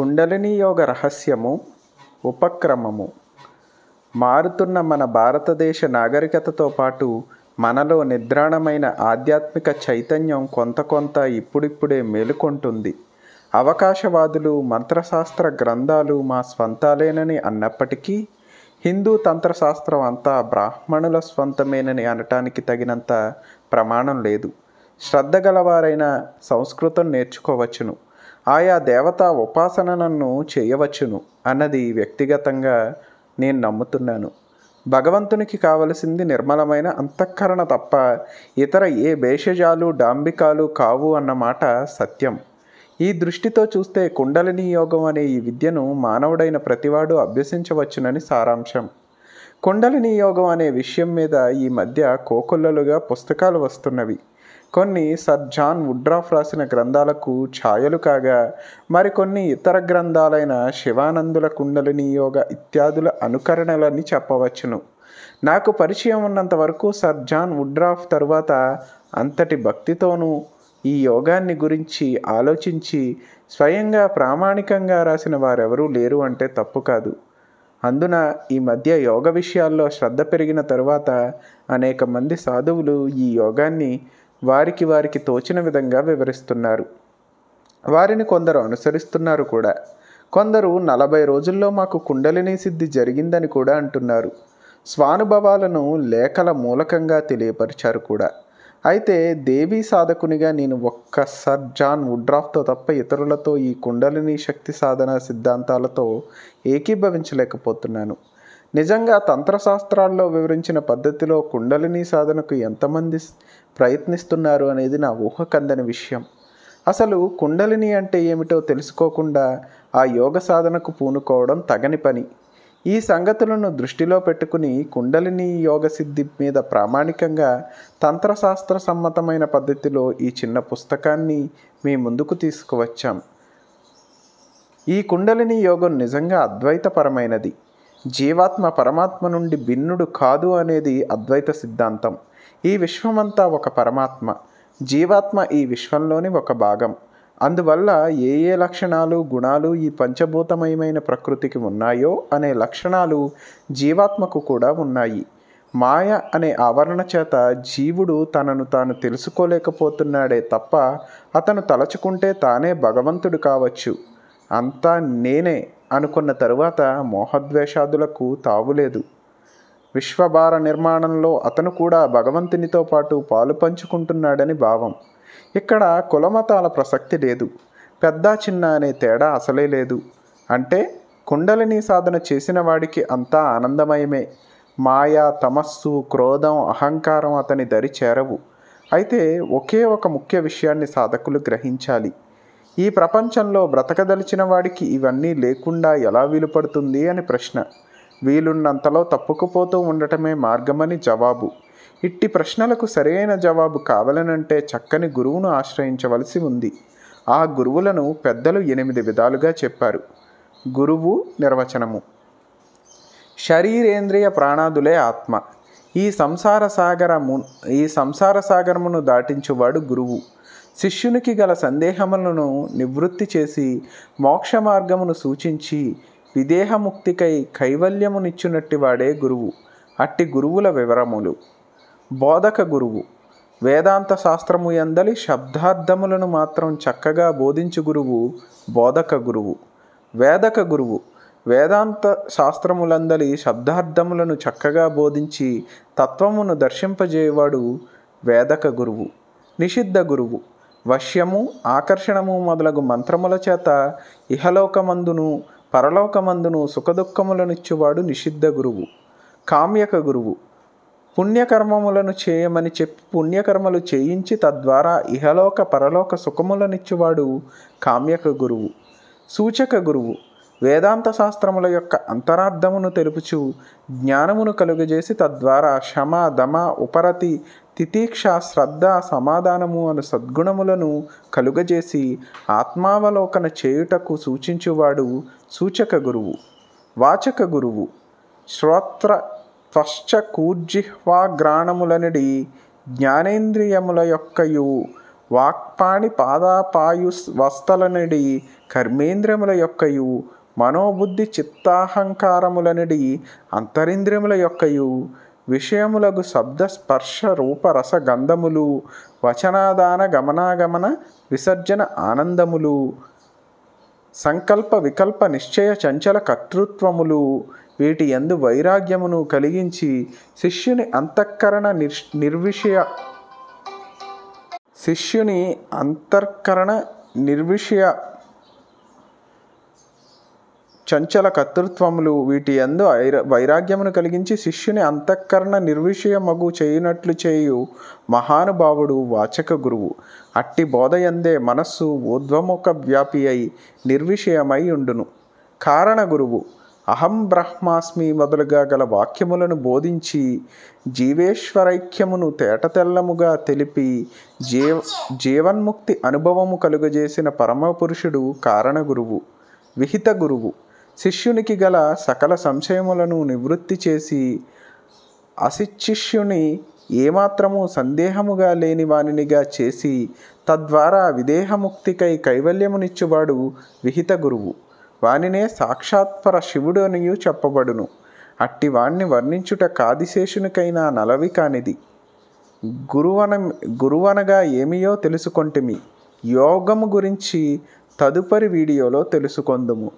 కుండలిని యోగ రహస్యము ఉపక్రమము మారుతున్న మన భారతదేశ నాగరికతతో పాటు మనలో నిద్రాణమైన ఆధ్యాత్మిక చైతన్యం కొంత కొంత ఇప్పుడిప్పుడే మేలుకొంటుంది అవకాశవాదులు మంత్రశాస్త్ర గ్రంథాలు మా స్వంతాలేనని అన్నప్పటికీ హిందూ తంత్రశాస్త్రం అంతా బ్రాహ్మణుల స్వంతమేనని అనటానికి తగినంత ప్రమాణం లేదు శ్రద్ధ గలవారైన సంస్కృతం నేర్చుకోవచ్చును ఆయా దేవత నన్ను చేయవచ్చును అన్నది వ్యక్తిగతంగా నేను నమ్ముతున్నాను భగవంతునికి కావలసింది నిర్మలమైన అంతఃకరణ తప్ప ఇతర ఏ భేషజాలు డాంబికాలు కావు అన్నమాట సత్యం ఈ దృష్టితో చూస్తే కుండలిని యోగం అనే ఈ విద్యను మానవుడైన ప్రతివాడు అభ్యసించవచ్చునని సారాంశం కుండలిని యోగం అనే విషయం మీద ఈ మధ్య కోకొల్లలుగా పుస్తకాలు వస్తున్నవి కొన్ని సర్ జాన్ వుడ్రాఫ్ రాసిన గ్రంథాలకు ఛాయలు కాగా మరికొన్ని ఇతర గ్రంథాలైన శివానందుల కుండలిని యోగ ఇత్యాదుల అనుకరణలని చెప్పవచ్చును నాకు పరిచయం ఉన్నంత వరకు సర్ జాన్ వుడ్రాఫ్ తరువాత అంతటి భక్తితోనూ ఈ యోగాన్ని గురించి ఆలోచించి స్వయంగా ప్రామాణికంగా రాసిన వారెవరూ లేరు అంటే తప్పు కాదు అందున ఈ మధ్య యోగ విషయాల్లో శ్రద్ధ పెరిగిన తరువాత అనేక మంది సాధువులు ఈ యోగాన్ని వారికి వారికి తోచిన విధంగా వివరిస్తున్నారు వారిని కొందరు అనుసరిస్తున్నారు కూడా కొందరు నలభై రోజుల్లో మాకు కుండలిని సిద్ధి జరిగిందని కూడా అంటున్నారు స్వానుభవాలను లేఖల మూలకంగా తెలియపరిచారు కూడా అయితే దేవీ సాధకునిగా నేను ఒక్క సర్ జాన్ వుడ్రాఫ్తో తప్ప ఇతరులతో ఈ కుండలిని శక్తి సాధన సిద్ధాంతాలతో ఏకీభవించలేకపోతున్నాను నిజంగా తంత్రశాస్త్రాల్లో వివరించిన పద్ధతిలో కుండలిని సాధనకు ఎంతమంది ప్రయత్నిస్తున్నారు అనేది నా ఊహ కందని విషయం అసలు కుండలిని అంటే ఏమిటో తెలుసుకోకుండా ఆ యోగ సాధనకు పూనుకోవడం తగని పని ఈ సంగతులను దృష్టిలో పెట్టుకుని కుండలిని యోగ సిద్ధి మీద ప్రామాణికంగా తంత్రశాస్త్ర సమ్మతమైన పద్ధతిలో ఈ చిన్న పుస్తకాన్ని మీ ముందుకు తీసుకువచ్చాం ఈ కుండలిని యోగం నిజంగా అద్వైతపరమైనది జీవాత్మ పరమాత్మ నుండి భిన్నుడు కాదు అనేది అద్వైత సిద్ధాంతం ఈ విశ్వమంతా ఒక పరమాత్మ జీవాత్మ ఈ విశ్వంలోని ఒక భాగం అందువల్ల ఏ ఏ లక్షణాలు గుణాలు ఈ పంచభూతమయమైన ప్రకృతికి ఉన్నాయో అనే లక్షణాలు జీవాత్మకు కూడా ఉన్నాయి మాయ అనే ఆవరణ చేత జీవుడు తనను తాను తెలుసుకోలేకపోతున్నాడే తప్ప అతను తలచుకుంటే తానే భగవంతుడు కావచ్చు అంతా నేనే అనుకున్న తరువాత మోహద్వేషాదులకు తావులేదు విశ్వభార నిర్మాణంలో అతను కూడా భగవంతునితో పాటు పాలు పంచుకుంటున్నాడని భావం ఇక్కడ కులమతాల ప్రసక్తి లేదు పెద్ద చిన్న అనే తేడా అసలే లేదు అంటే కుండలిని సాధన చేసిన వాడికి అంతా ఆనందమయమే మాయా తమస్సు క్రోధం అహంకారం అతని దరి చేరవు అయితే ఒకే ఒక ముఖ్య విషయాన్ని సాధకులు గ్రహించాలి ఈ ప్రపంచంలో బ్రతకదలిచిన వాడికి ఇవన్నీ లేకుండా ఎలా వీలుపడుతుంది అని ప్రశ్న వీలున్నంతలో తప్పుకుపోతూ ఉండటమే మార్గమని జవాబు ఇట్టి ప్రశ్నలకు సరైన జవాబు కావాలనంటే చక్కని గురువును ఆశ్రయించవలసి ఉంది ఆ గురువులను పెద్దలు ఎనిమిది విధాలుగా చెప్పారు గురువు నిర్వచనము శరీరేంద్రియ ప్రాణాదులే ఆత్మ ఈ సంసార సాగరము ఈ సంసార సాగరమును దాటించువాడు గురువు శిష్యునికి గల సందేహములను నివృత్తి చేసి మోక్ష మార్గమును సూచించి విదేహముక్తికై కైవల్యమునిచ్చునట్టి వాడే గురువు అట్టి గురువుల వివరములు బోధక గురువు వేదాంత శాస్త్రము ఎందలి శబ్దార్థములను మాత్రం చక్కగా బోధించు గురువు బోధక గురువు వేదక గురువు వేదాంత శాస్త్రములందలి శబ్దార్థములను చక్కగా బోధించి తత్వమును దర్శింపజేయవాడు వేదక గురువు నిషిద్ధ గురువు వశ్యము ఆకర్షణము మొదలగు మంత్రముల చేత ఇహలోకమందును పరలోకమందును సుఖదుఖములనిచ్చువాడు నిషిద్ధ గురువు కామ్యక గురువు పుణ్యకర్మములను చేయమని చెప్పి పుణ్యకర్మలు చేయించి తద్వారా ఇహలోక పరలోక సుఖములనిచ్చువాడు కామ్యక గురువు సూచక గురువు వేదాంత శాస్త్రముల యొక్క అంతరార్థమును తెలుపుచు జ్ఞానమును కలుగజేసి తద్వారా శమ దమ ఉపరతి తితీక్ష శ్రద్ధ సమాధానము అను సద్గుణములను కలుగజేసి ఆత్మావలోకన చేయుటకు సూచించువాడు సూచక గురువు వాచక గురువు శ్రోత్ర త్వశ్చ కూర్జిహ్వాగ్రాణములనిడి జ్ఞానేంద్రియముల యొక్కయు వాక్పాణి పాదాపాయు వస్తలనడి కర్మేంద్రముల యొక్కయు మనోబుద్ధి చిత్తాహంకారములనిడి అంతరింద్రియముల యొక్కయు విషయములకు శబ్ద స్పర్శ రూపరస గంధములు వచనాదాన గమనాగమన విసర్జన ఆనందములు సంకల్ప వికల్ప నిశ్చయ చంచల కర్తృత్వములు వీటి ఎందు వైరాగ్యమును కలిగించి శిష్యుని అంతఃకరణ నిర్ నిర్విషయ శిష్యుని అంతఃకరణ నిర్విషయ చంచల కర్తృత్వములు వీటి ఎందు వైరాగ్యమును కలిగించి శిష్యుని అంతఃకరణ నిర్విషయమగు చేయునట్లు చేయు మహానుభావుడు వాచక గురువు అట్టి బోధయందే మనస్సు ఊర్ధ్వముఖ వ్యాపి అయి నిర్విషయమై ఉండును కారణ గురువు అహం బ్రహ్మాస్మి మొదలుగా గల వాక్యములను బోధించి జీవేశ్వరైక్యమును తేటతెల్లముగా తెలిపి జీవ జీవన్ముక్తి అనుభవము కలుగజేసిన పరమపురుషుడు కారణగురువు విహిత గురువు శిష్యునికి గల సకల సంశయములను నివృత్తి చేసి అశిశిష్యుని ఏమాత్రము సందేహముగా లేని వానినిగా చేసి తద్వారా విదేహముక్తికై కైవల్యమునిచ్చువాడు విహిత గురువు వానినే సాక్షాత్పర శివుడు అనియు చెప్పబడును అట్టి వాణ్ణి వర్ణించుట కాదిశేషునికైనా నలవి కానిది గురువన గురువనగా ఏమియో తెలుసుకొంటిమి యోగము గురించి తదుపరి వీడియోలో తెలుసుకొందుము